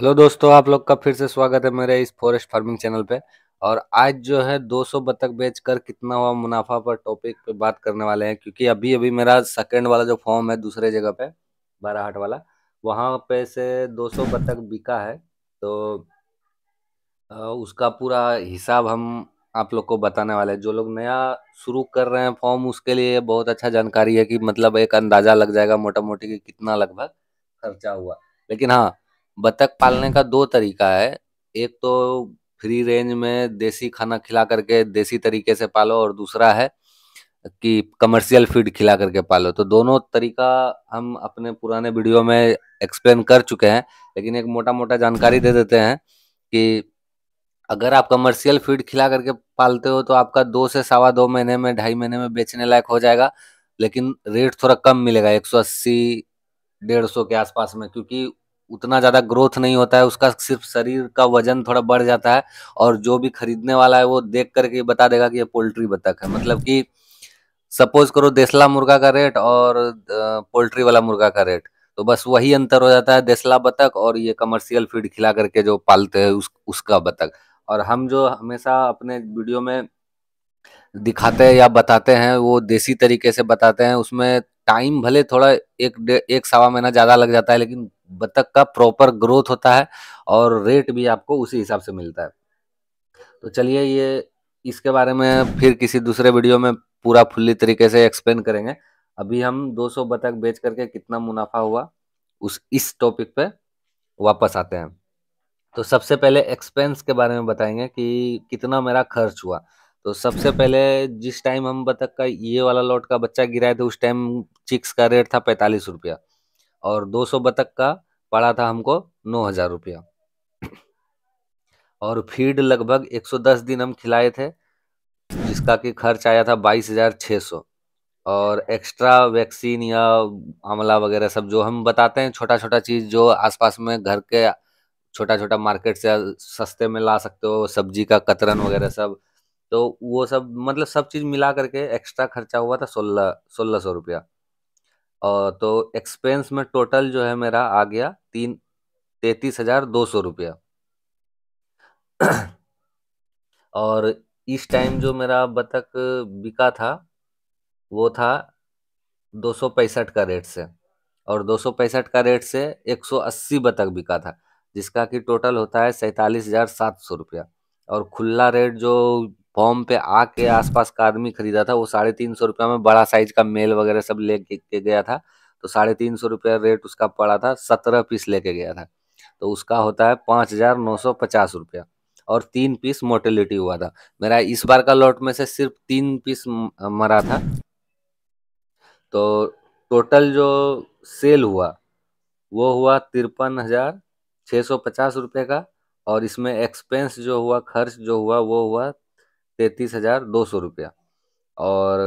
hello दोस्तों आप लोग का फिर से स्वागत है मेरे इस फॉरेस्ट फार्मिंग चैनल पे और आज जो है 200 बतख बेचकर कितना हुआ मुनाफा पर टॉपिक पे बात करने वाले हैं क्योंकि अभी अभी मेरा सेकंड वाला जो फॉर्म है दूसरे जगह पे बाराहाट वाला वहाँ पे से 200 बतख बिका है तो उसका पूरा हिसाब हम आप लोग को बताने वाले हैं जो लोग नया शुरू कर रहे हैं फॉर्म उसके लिए बहुत अच्छा जानकारी है कि मतलब एक अंदाज़ा लग जाएगा मोटा मोटी कि कितना लगभग खर्चा हुआ लेकिन हाँ बतख पालने का दो तरीका है एक तो फ्री रेंज में देसी खाना खिला करके देसी तरीके से पालो और दूसरा है कि कमर्शियल फीड खिला करके पालो तो दोनों तरीका हम अपने पुराने वीडियो में एक्सप्लेन कर चुके हैं लेकिन एक मोटा मोटा जानकारी दे देते हैं कि अगर आप कमर्शियल फीड खिला करके पालते हो तो आपका दो से सवा दो महीने में ढाई महीने में बेचने लायक हो जाएगा लेकिन रेट थोड़ा कम मिलेगा एक सौ अस्सी डेढ़ सौ के आसपास में क्योंकि उतना ज़्यादा ग्रोथ नहीं होता है उसका सिर्फ शरीर का वजन थोड़ा बढ़ जाता है और जो भी खरीदने वाला है वो देख करके बता देगा कि ये पोल्ट्री बतख है मतलब कि सपोज करो देसला मुर्गा का रेट और पोल्ट्री वाला मुर्गा का रेट तो बस वही अंतर हो जाता है देसला बतख और ये कमर्शियल फीड खिला करके जो पालते है उस उसका बतख और हम जो हमेशा अपने वीडियो में दिखाते हैं या बताते हैं वो देसी तरीके से बताते हैं उसमें टाइम भले थोड़ा एक एक सवा महीना ज़्यादा लग जाता है लेकिन बतख का प्रॉपर ग्रोथ होता है और रेट भी आपको उसी हिसाब से मिलता है तो चलिए ये इसके बारे में फिर किसी दूसरे वीडियो में पूरा फुल्ली तरीके से एक्सप्लेन करेंगे अभी हम 200 बतख बेच करके कितना मुनाफा हुआ उस इस टॉपिक पे वापस आते हैं तो सबसे पहले एक्सपेंस के बारे में बताएंगे कि कितना मेरा खर्च हुआ तो सबसे पहले जिस टाइम हम बतख का ये वाला लॉट का बच्चा गिराए थे उस टाइम चिक्स का रेट था पैंतालीस रुपया और 200 बतख का पड़ा था हमको नौ हज़ार रुपया और फीड लगभग 110 दिन हम खिलाए थे जिसका कि खर्च आया था बाईस हज़ार सौ और एक्स्ट्रा वैक्सीन या आमला वगैरह सब जो हम बताते हैं छोटा छोटा चीज़ जो आसपास में घर के छोटा छोटा मार्केट से सस्ते में ला सकते हो सब्जी का कतरन वगैरह सब तो वो सब मतलब सब चीज़ मिला करके एक्स्ट्रा खर्चा हुआ था सोलह सोलह सौ रुपया और तो एक्सपेंस में टोटल जो है मेरा आ गया तीन तैतीस हजार दो सौ रुपया और इस टाइम जो मेरा बतख बिका था वो था दो सौ पैंसठ का रेट से और दो सौ पैंसठ का रेट से एक सौ अस्सी बतख बिका था जिसका कि टोटल होता है सैतालीस हजार सात सौ रुपया और खुला रेट जो फॉर्म पे आके आसपास का आदमी खरीदा था वो साढ़े तीन सौ रुपया में बड़ा साइज का मेल वगैरह सब लेके के गया था तो साढ़े तीन सौ रुपया रेट उसका पड़ा था सत्रह पीस लेके गया था तो उसका होता है पाँच हजार नौ सौ पचास रुपया और तीन पीस मोर्टेलिटी हुआ था मेरा इस बार का लॉट में से सिर्फ तीन पीस मरा था तो टोटल जो सेल हुआ वो हुआ तिरपन हजार छः सौ पचास रुपये का और इसमें एक्सपेंस जो हुआ खर्च जो हुआ वो हुआ तैतीस हज़ार दो सौ रुपया और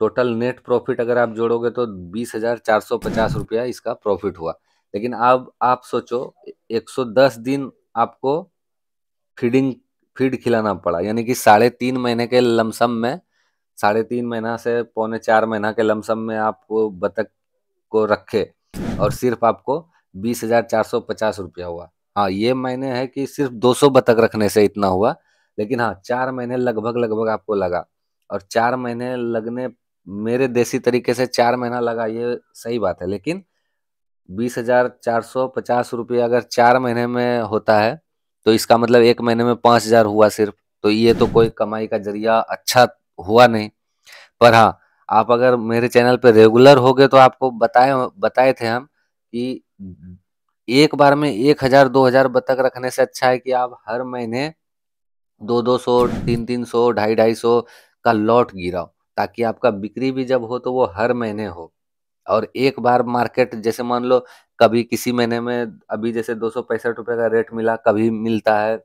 टोटल नेट प्रॉफिट अगर आप जोड़ोगे तो बीस हज़ार चार सौ पचास रुपया इसका प्रॉफिट हुआ लेकिन अब आप सोचो एक सौ दस दिन आपको फीडिंग फीड खिलाना पड़ा यानी कि साढ़े तीन महीने के लमसम में साढ़े तीन महीना से पौने चार महीना के लमसम में आपको बतख को रखे और सिर्फ आपको बीस हजार चार सौ पचास रुपया हुआ हाँ ये मायने है कि सिर्फ दो सौ बतख रखने से इतना हुआ लेकिन हाँ चार महीने लगभग लगभग आपको लगा और चार महीने लगने मेरे देसी तरीके से चार महीना लगा ये सही बात है लेकिन बीस हजार चार सौ पचास रुपये अगर चार महीने में होता है तो इसका मतलब एक महीने में पाँच हजार हुआ सिर्फ तो ये तो कोई कमाई का जरिया अच्छा हुआ नहीं पर हाँ आप अगर मेरे चैनल पे रेगुलर हो गए तो आपको बताए बताए थे हम कि एक बार में एक हजार दो हजार बतख रखने से अच्छा है कि आप हर महीने दो दो सौ तीन तीन सौ ढाई ढाई सौ का लॉट गिराओ ताकि आपका बिक्री भी जब हो तो वो हर महीने हो और एक बार मार्केट जैसे मान लो कभी किसी महीने में अभी जैसे दो सौ पैंसठ रुपये का रेट मिला कभी मिलता है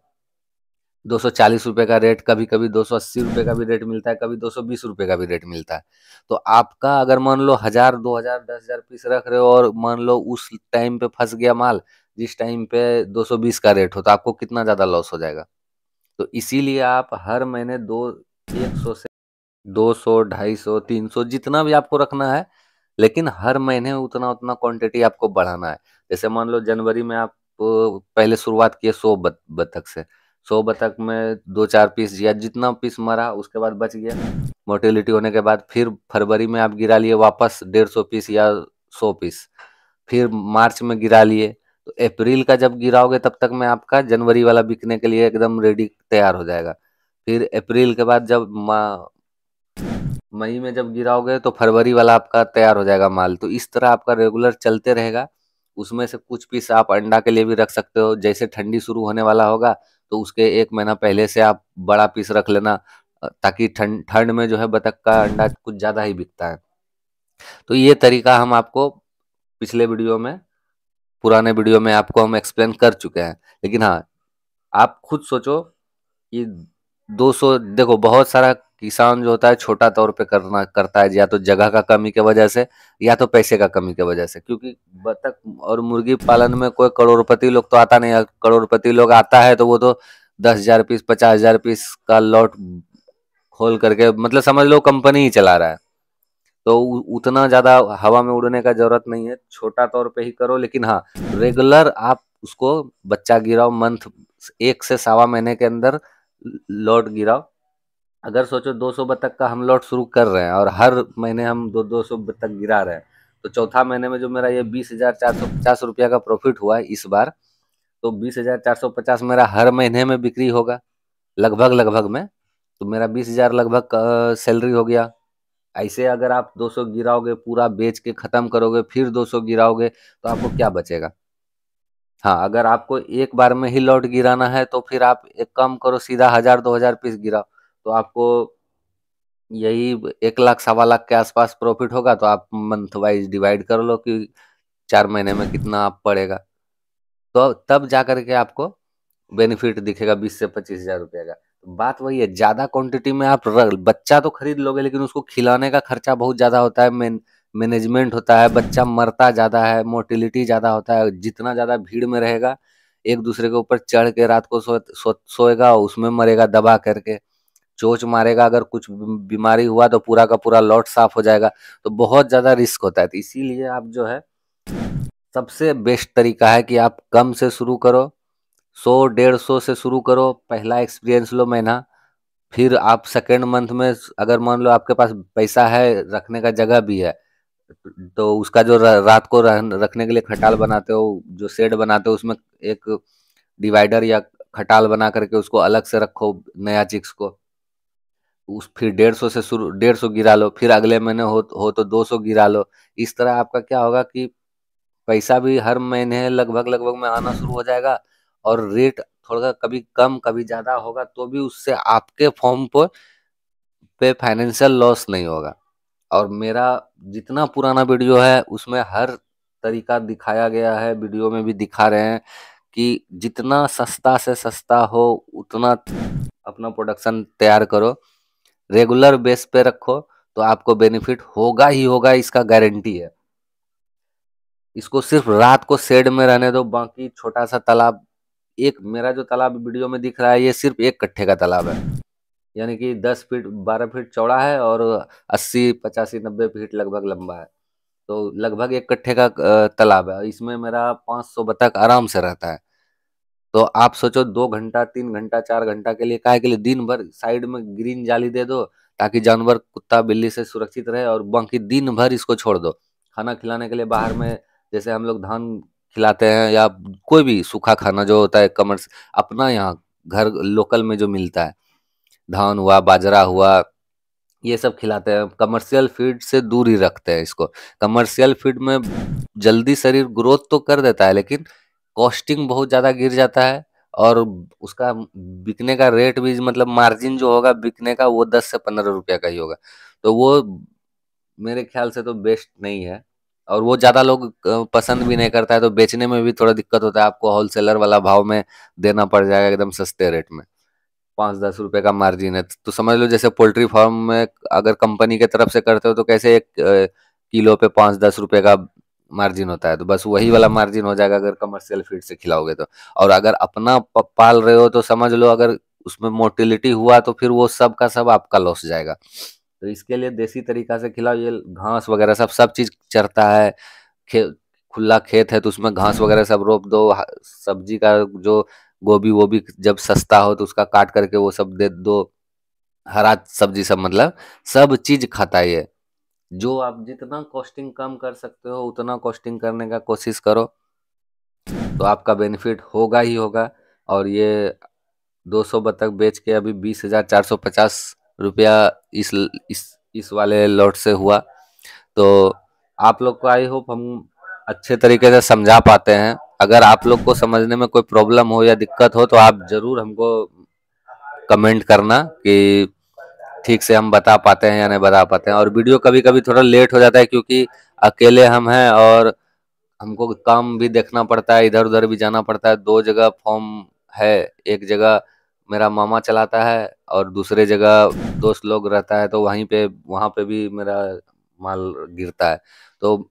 दो सौ चालीस रुपये का रेट कभी कभी दो सौ अस्सी रुपये का भी रेट मिलता है कभी दो सौ बीस रुपये का भी रेट मिलता है तो आपका अगर मान लो हज़ार दो हज़ार दस हज़ार पीस रख रहे हो और मान लो उस टाइम पे फंस गया माल जिस टाइम पे दो सौ बीस का रेट हो तो आपको कितना ज़्यादा लॉस हो जाएगा तो इसीलिए आप हर महीने दो एक सौ से दो सौ ढाई सौ तीन सौ जितना भी आपको रखना है लेकिन हर महीने उतना उतना क्वांटिटी आपको बढ़ाना है जैसे मान लो जनवरी में आप पहले शुरुआत किए सौ बतख से सौ बतख में दो चार पीस या जितना पीस मरा उसके बाद बच गया मोटिलिटी होने के बाद फिर फरवरी में आप गिरा लिए वापस डेढ़ सौ पीस या सौ पीस फिर मार्च में गिरा लिए अप्रैल का जब गिराओगे तब तक में आपका जनवरी वाला बिकने के लिए एकदम रेडी तैयार हो जाएगा फिर अप्रैल के बाद जब मई में जब गिराओगे तो फरवरी वाला आपका तैयार हो जाएगा माल तो इस तरह आपका रेगुलर चलते रहेगा उसमें से कुछ पीस आप अंडा के लिए भी रख सकते हो जैसे ठंडी शुरू होने वाला होगा तो उसके एक महीना पहले से आप बड़ा पीस रख लेना ताकि ठंड ठंड में जो है बतख का अंडा कुछ ज़्यादा ही बिकता है तो ये तरीका हम आपको पिछले वीडियो में पुराने वीडियो में आपको हम एक्सप्लेन कर चुके हैं लेकिन हाँ आप खुद सोचो कि 200 देखो बहुत सारा किसान जो होता है छोटा तौर पे करना करता है या तो जगह का कमी के वजह से या तो पैसे का कमी के वजह से क्योंकि बतख और मुर्गी पालन में कोई करोड़पति लोग तो आता नहीं है करोड़पति लोग आता है तो वो तो दस हजार पीस पचास हजार पीस का लॉट खोल करके मतलब समझ लो कंपनी ही चला रहा है तो उतना ज़्यादा हवा में उड़ने का ज़रूरत नहीं है छोटा तौर पे ही करो लेकिन हाँ रेगुलर आप उसको बच्चा गिराओ मंथ एक से सवा महीने के अंदर लॉट गिराओ अगर सोचो 200 बतख का हम लॉट शुरू कर रहे हैं और हर महीने हम दो दो सौ बतख गिरा रहे हैं तो चौथा महीने में जो मेरा ये बीस हज़ार चार सौ पचास रुपया का प्रॉफिट हुआ है इस बार तो बीस हज़ार चार सौ पचास मेरा हर महीने में बिक्री होगा लगभग लगभग में तो मेरा बीस हज़ार लगभग सैलरी हो गया ऐसे अगर आप 200 गिराओगे पूरा बेच के ख़त्म करोगे फिर 200 गिराओगे तो आपको क्या बचेगा हाँ अगर आपको एक बार में ही लॉट गिराना है तो फिर आप एक कम करो सीधा हज़ार दो हज़ार पीस गिराओ तो आपको यही एक लाख सवा लाख के आसपास प्रॉफिट होगा तो आप मंथ वाइज डिवाइड कर लो कि चार महीने में कितना आप पड़ेगा तो तब जा के आपको बेनिफिट दिखेगा बीस से पच्चीस हज़ार रुपये का बात वही है ज्यादा क्वांटिटी में आप बच्चा तो खरीद लोगे लेकिन उसको खिलाने का खर्चा बहुत ज्यादा होता है मेन मैनेजमेंट होता है बच्चा मरता ज़्यादा है मोर्टिलिटी ज़्यादा होता है जितना ज़्यादा भीड़ में रहेगा एक दूसरे के ऊपर चढ़ के रात को सो, सो सोएगा उसमें मरेगा दबा करके चोच मारेगा अगर कुछ बीमारी हुआ तो पूरा का पूरा लॉट साफ हो जाएगा तो बहुत ज़्यादा रिस्क होता है तो इसीलिए आप जो है सबसे बेस्ट तरीका है कि आप कम से शुरू करो सौ डेढ़ सौ से शुरू करो पहला एक्सपीरियंस लो महीना फिर आप सेकेंड मंथ में अगर मान लो आपके पास पैसा है रखने का जगह भी है तो उसका जो रात को रखने के लिए खटाल बनाते हो जो सेड बनाते हो उसमें एक डिवाइडर या खटाल बना करके उसको अलग से रखो नया चिक्स को उस फिर डेढ़ सौ से शुरू डेढ़ सौ गिरा लो फिर अगले महीने हो हो तो दो सौ गिरा लो इस तरह आपका क्या होगा कि पैसा भी हर महीने लगभग लगभग में आना शुरू हो जाएगा और रेट थोड़ा कभी कम कभी ज़्यादा होगा तो भी उससे आपके फॉर्म पर पे फाइनेंशियल लॉस नहीं होगा और मेरा जितना पुराना वीडियो है उसमें हर तरीका दिखाया गया है वीडियो में भी दिखा रहे हैं कि जितना सस्ता से सस्ता हो उतना अपना प्रोडक्शन तैयार करो रेगुलर बेस पे रखो तो आपको बेनिफिट होगा ही होगा इसका गारंटी है इसको सिर्फ रात को शेड में रहने दो बाकी छोटा सा तालाब एक मेरा जो तालाब वीडियो में दिख रहा है ये सिर्फ एक कट्ठे का तालाब है यानी कि 10 फीट 12 फीट चौड़ा है और 80 पचासी 90 फीट लगभग लंबा है तो लगभग एक कट्ठे का तालाब है इसमें मेरा 500 सौ बतख आराम से रहता है तो आप सोचो दो घंटा तीन घंटा चार घंटा के लिए काय के लिए दिन भर साइड में ग्रीन जाली दे दो ताकि जानवर कुत्ता बिल्ली से सुरक्षित रहे और बाकी दिन भर इसको छोड़ दो खाना खिलाने के लिए बाहर में जैसे हम लोग धान खिलाते हैं या कोई भी सूखा खाना जो होता है कमर्स अपना यहाँ घर लोकल में जो मिलता है धान हुआ बाजरा हुआ ये सब खिलाते हैं कमर्शियल फीड से दूर ही रखते हैं इसको कमर्शियल फीड में जल्दी शरीर ग्रोथ तो कर देता है लेकिन कॉस्टिंग बहुत ज़्यादा गिर जाता है और उसका बिकने का रेट भी मतलब मार्जिन जो होगा बिकने का वो दस से पंद्रह रुपया का ही होगा तो वो मेरे ख्याल से तो बेस्ट नहीं है और वो ज्यादा लोग पसंद भी नहीं करता है तो बेचने में भी थोड़ा दिक्कत होता है आपको होलसेलर वाला भाव में देना पड़ जाएगा एकदम सस्ते रेट में पांच दस रुपए का मार्जिन है तो समझ लो जैसे पोल्ट्री फार्म में अगर कंपनी के तरफ से करते हो तो कैसे एक किलो पे पांच दस रुपए का मार्जिन होता है तो बस वही वाला मार्जिन हो जाएगा अगर कमर्शियल फीड से खिलाओगे तो और अगर अपना पाल रहे हो तो समझ लो अगर उसमें मोटिलिटी हुआ तो फिर वो सब का सब आपका लॉस जाएगा तो इसके लिए देसी तरीका से खिलाओ ये घास वगैरह सब सब चीज़ चरता है खे खुला खेत है तो उसमें घास वगैरह सब रोप दो सब्जी का जो गोभी वो भी जब सस्ता हो तो उसका काट करके वो सब दे दो हरा सब्जी सब मतलब सब चीज़ खाता है जो आप जितना कॉस्टिंग कम कर सकते हो उतना कॉस्टिंग करने का कोशिश करो तो आपका बेनिफिट होगा ही होगा और ये 200 बतख बेच के अभी बीस हज़ार चार सौ पचास रुपया इस इस इस वाले लॉट से हुआ तो आप लोग को आई होप हम अच्छे तरीके से समझा पाते हैं अगर आप लोग को समझने में कोई प्रॉब्लम हो या दिक्कत हो तो आप जरूर हमको कमेंट करना कि ठीक से हम बता पाते हैं या नहीं बता पाते हैं और वीडियो कभी कभी थोड़ा लेट हो जाता है क्योंकि अकेले हम हैं और हमको काम भी देखना पड़ता है इधर उधर भी जाना पड़ता है दो जगह फॉर्म है एक जगह मेरा मामा चलाता है और दूसरे जगह दोस्त लोग रहता है तो वहीं पे वहाँ पे भी मेरा माल गिरता है तो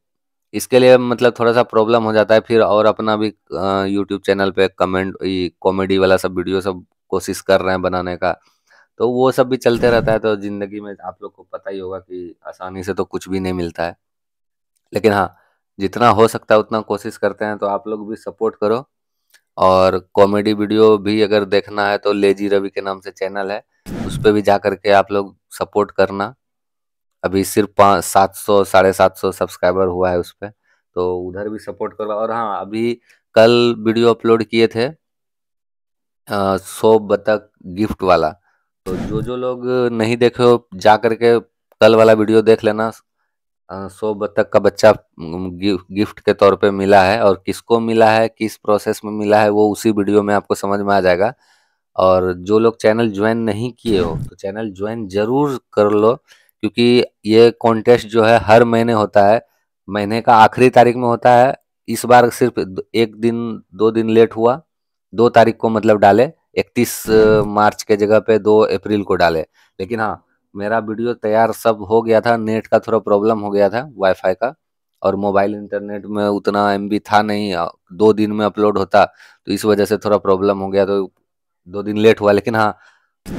इसके लिए मतलब थोड़ा सा प्रॉब्लम हो जाता है फिर और अपना भी यूट्यूब चैनल पे कमेंट कॉमेडी वाला सब वीडियो सब कोशिश कर रहे हैं बनाने का तो वो सब भी चलते रहता है तो ज़िंदगी में आप लोग को पता ही होगा कि आसानी से तो कुछ भी नहीं मिलता है लेकिन हाँ जितना हो सकता है उतना कोशिश करते हैं तो आप लोग भी सपोर्ट करो और कॉमेडी वीडियो भी अगर देखना है तो लेजी रवि के नाम से चैनल है उस पर भी जा करके आप लोग सपोर्ट करना अभी सिर्फ पाँच सात सौ साढ़े सात सौ सब्सक्राइबर हुआ है उस पर तो उधर भी सपोर्ट करो और हाँ अभी कल वीडियो अपलोड किए थे सौ बतख गिफ्ट वाला तो जो जो लोग नहीं देखे हो जा करके कल वाला वीडियो देख लेना सौ तक का बच्चा गिफ्ट के तौर पे मिला है और किसको मिला है किस प्रोसेस में मिला है वो उसी वीडियो में आपको समझ में आ जाएगा और जो लोग चैनल ज्वाइन नहीं किए हो तो चैनल ज्वाइन जरूर कर लो क्योंकि ये कॉन्टेस्ट जो है हर महीने होता है महीने का आखिरी तारीख में होता है इस बार सिर्फ एक दिन दो दिन लेट हुआ दो तारीख को मतलब डाले इकतीस मार्च के जगह पे दो अप्रैल को डाले लेकिन हाँ मेरा वीडियो तैयार सब हो गया था नेट का थोड़ा प्रॉब्लम हो गया था वाईफाई का और मोबाइल इंटरनेट में उतना एम था नहीं दो दिन में अपलोड होता तो इस वजह से थोड़ा प्रॉब्लम हो गया तो दो दिन लेट हुआ लेकिन हाँ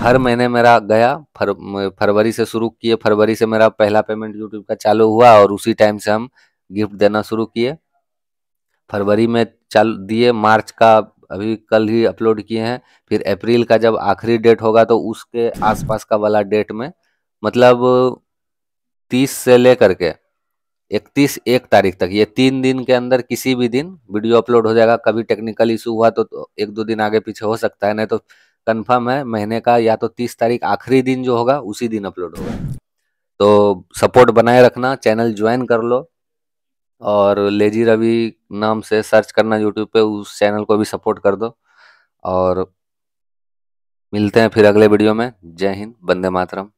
हर महीने मेरा गया फर फरवरी से शुरू किए फरवरी से मेरा पहला पेमेंट यूट्यूब का चालू हुआ और उसी टाइम से हम गिफ्ट देना शुरू किए फरवरी में चालू दिए मार्च का अभी कल ही अपलोड किए हैं फिर अप्रैल का जब आखिरी डेट होगा तो उसके आसपास का वाला डेट में मतलब तीस से लेकर के इकतीस एक तारीख तक ये तीन दिन के अंदर किसी भी दिन वीडियो अपलोड हो जाएगा कभी टेक्निकल इशू हुआ तो, तो एक दो दिन आगे पीछे हो सकता है नहीं तो कंफर्म है महीने का या तो तीस तारीख आखिरी दिन जो होगा उसी दिन अपलोड होगा तो सपोर्ट बनाए रखना चैनल ज्वाइन कर लो और लेजी रवि नाम से सर्च करना यूट्यूब पे उस चैनल को भी सपोर्ट कर दो और मिलते हैं फिर अगले वीडियो में जय हिंद बंदे मातरम